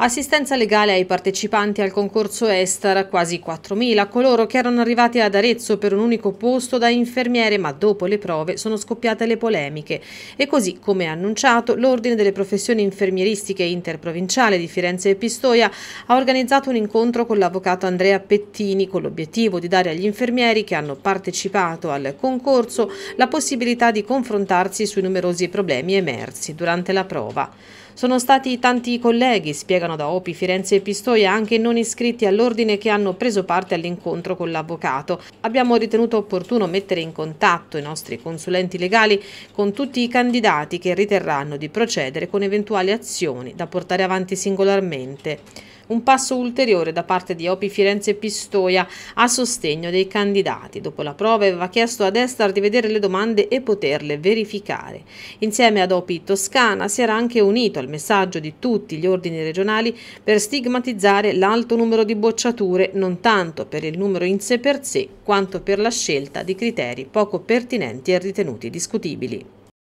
Assistenza legale ai partecipanti al concorso Estar, quasi 4.000 coloro che erano arrivati ad Arezzo per un unico posto da infermiere, ma dopo le prove sono scoppiate le polemiche. E così, come annunciato, l'Ordine delle professioni infermieristiche interprovinciale di Firenze e Pistoia ha organizzato un incontro con l'avvocato Andrea Pettini con l'obiettivo di dare agli infermieri che hanno partecipato al concorso la possibilità di confrontarsi sui numerosi problemi emersi durante la prova. Sono stati tanti colleghi, spiegano arrivano da Opi, Firenze e Pistoia anche non iscritti all'ordine che hanno preso parte all'incontro con l'avvocato. Abbiamo ritenuto opportuno mettere in contatto i nostri consulenti legali con tutti i candidati che riterranno di procedere con eventuali azioni da portare avanti singolarmente un passo ulteriore da parte di Opi Firenze Pistoia a sostegno dei candidati. Dopo la prova aveva chiesto ad Estar di vedere le domande e poterle verificare. Insieme ad Opi Toscana si era anche unito al messaggio di tutti gli ordini regionali per stigmatizzare l'alto numero di bocciature non tanto per il numero in sé per sé quanto per la scelta di criteri poco pertinenti e ritenuti discutibili.